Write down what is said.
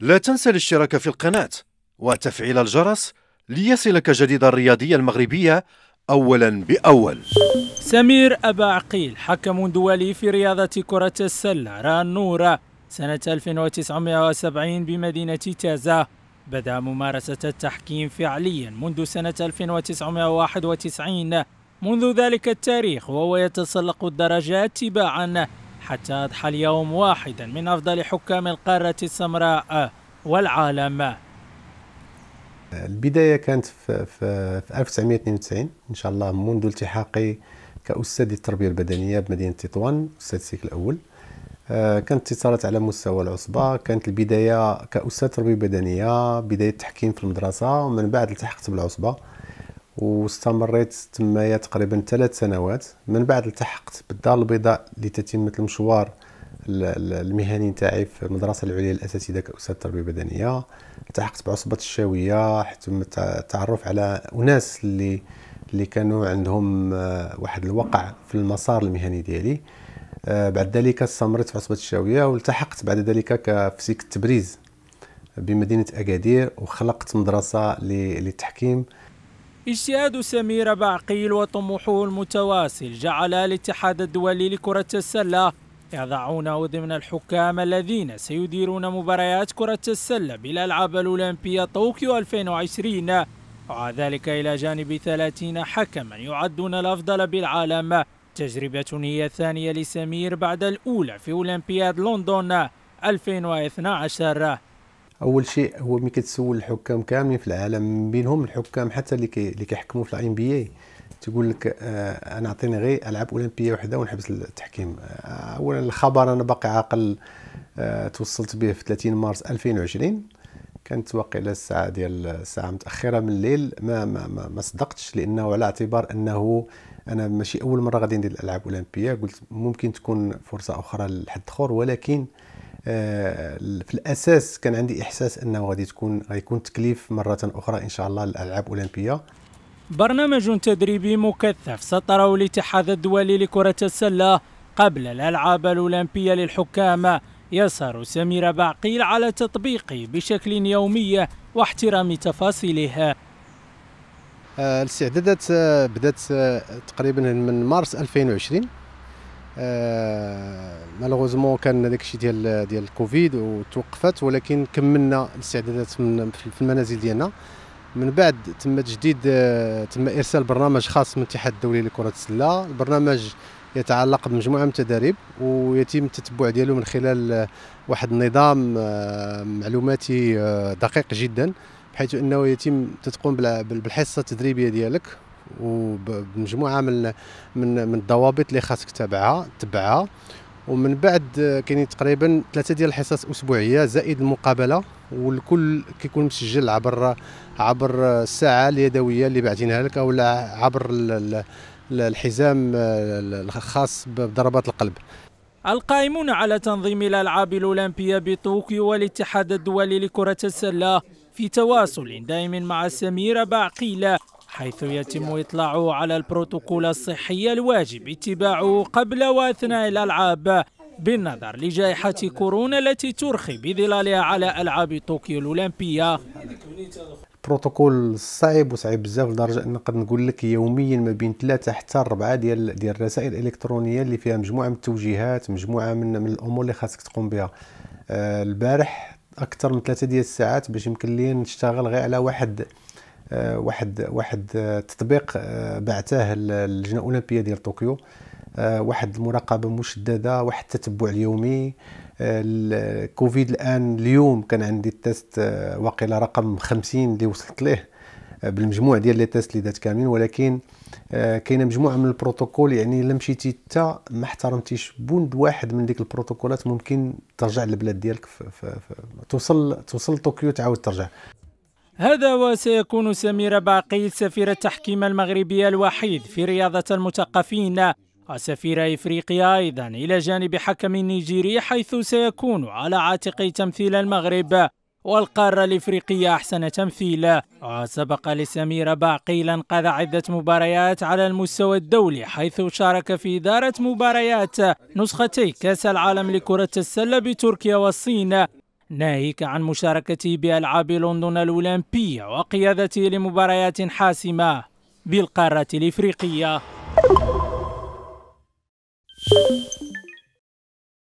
لا تنسى الاشتراك في القناة وتفعيل الجرس ليصلك جديد الرياضية المغربية أولا بأول سمير أبا عقيل حكم دولي في رياضة كرة السلة ران رانورة سنة 1970 بمدينة تازا بدأ ممارسة التحكيم فعليا منذ سنة 1991 منذ ذلك التاريخ وهو يتسلق الدرجات تباعا حتى أضحى اليوم واحدا من أفضل حكام القارة السمراء والعالم البداية كانت في, في, في 1992 إن شاء الله منذ التحاقي كأستاذ التربية البدنية بمدينة تطوان أستاذ السيكل الأول آه، كانت اتصالات على مستوى العصبة كانت البداية كأستاذ تربية بدنية بداية التحكيم في المدرسة ومن بعد التحقت بالعصبة واستمريت تمايا تقريبا ثلاث سنوات من بعد التحقت بالدار البيضاء لتتمة المشوار المهني نتاعي في المدرسه العليا الاساسيه ذاك استاذ التربيه البدنيه التحقت بعصبه الشاويه تم التعرف على اناس اللي اللي كانوا عندهم آه، واحد الوقع في المسار المهني ديالي آه، بعد ذلك استمرت في عصبه الشاويه والتحقت بعد ذلك كفسيك التبريز بمدينه اكادير وخلقت مدرسه للتحكيم اجتهاد سمير بعقيل وطموحه المتواصل جعل الاتحاد الدولي لكرة السلة يضعونه ضمن الحكام الذين سيديرون مباريات كرة السلة بالألعاب الأولمبية طوكيو 2020 وذلك إلى جانب 30 حكما يعدون الأفضل بالعالم تجربة هي الثانية لسمير بعد الأولى في أولمبياد لندن 2012 اول شيء هو ملي كتسول الحكام كاملين في العالم من بينهم الحكام حتى اللي كي اللي كيحكموا في الان بي اي تقول لك آه انا عطيني غير العاب اولمبيه وحده ونحبس التحكيم آه اولا الخبر انا باقي عاقل آه توصلت به في 30 مارس 2020 كانت واقيلا الساعه ديال الساعه متاخره من الليل ما ما ما, ما صدقتش لانه على اعتبار انه انا ماشي اول مره غادي ندير الالعاب الاولمبيه قلت ممكن تكون فرصه اخرى لحد اخر ولكن آه آه، في الاساس كان عندي احساس انه غادي تكون غيكون تكليف مره اخرى ان شاء الله الالعاب الاولمبيه برنامج تدريبي مكثف سطره الاتحاد الدولي لكره السله قبل الالعاب الاولمبيه للحكام يسهر سمير بعقيل على تطبيقه بشكل يومي واحترام تفاصيله آه، الاستعدادات آه، بدات تقريبا من مارس 2020 آه، مالوغوزمون كان داك الشيء ديال ديال الكوفيد وتوقفت ولكن كملنا الاستعدادات في المنازل ديالنا من بعد تم تجديد آه، تم ارسال برنامج خاص من الاتحاد الدولي لكره السله البرنامج يتعلق بمجموعه من التدريب ويتم التتبع ديالو من خلال آه، واحد النظام معلوماتي دقيق جدا بحيث انه يتم تتقوم بالحصه التدريبيه ديالك وبمجموعه من من من الضوابط اللي خاصك تتبعها تبعها ومن بعد كاين تقريبا ثلاثه ديال الحصص اسبوعيه زائد المقابله والكل كيكون مسجل عبر عبر الساعه اليدويه اللي باعتينها لك او عبر الحزام الخاص بضربات القلب القائمون على تنظيم الألعاب الأولمبية بطوكيو والاتحاد الدولي لكرة السلة في تواصل دائم مع سميرة باقيلة حيث يتم إطلاعه على البروتوكول الصحي الواجب اتباعه قبل وأثناء الألعاب بالنظر لجائحة كورونا التي ترخي بظلالها على ألعاب طوكيو الأولمبية بروتوكول صعيب وصعيب بزاف لدرجه ان قد نقول لك يوميا ما بين ثلاثه حتى اربعه ديال ديال الرسائل الالكترونيه اللي فيها مجموعه من التوجيهات مجموعه من, من الامور اللي خاصك تقوم بها آه البارح اكثر من ثلاثه ديال الساعات باش يمكن لي نشتغل غير على واحد آه، واحد واحد آه، تطبيق آه، بعثاه اللجنه الاولمبيه ديال طوكيو واحد المراقبه مشدده واحد التتبع اليومي الكوفيد الان اليوم كان عندي التست واقيلا رقم 50 اللي وصلت ليه بالمجموع ديال لي تيست اللي دات كاملين ولكن كاينه مجموعه من البروتوكول يعني الا مشيتي حتى ما احترمتيش بوند واحد من ديك البروتوكولات ممكن ترجع للبلاد ديالك ف ف ف توصل توصل طوكيو تعاود ترجع هذا وسيكون سمير باقي سفير التحكيم المغربي الوحيد في رياضة المثقفين وسفير إفريقيا أيضا إلى جانب حكم نيجيري حيث سيكون على عاتق تمثيل المغرب والقارة الإفريقية أحسن تمثيل وسبق لسمير باقيل انقذ عدة مباريات على المستوى الدولي حيث شارك في إدارة مباريات نسختي كأس العالم لكرة السلة بتركيا والصين ناهيك عن مشاركته بألعاب لندن الأولمبية وقيادته لمباريات حاسمة بالقارة الإفريقية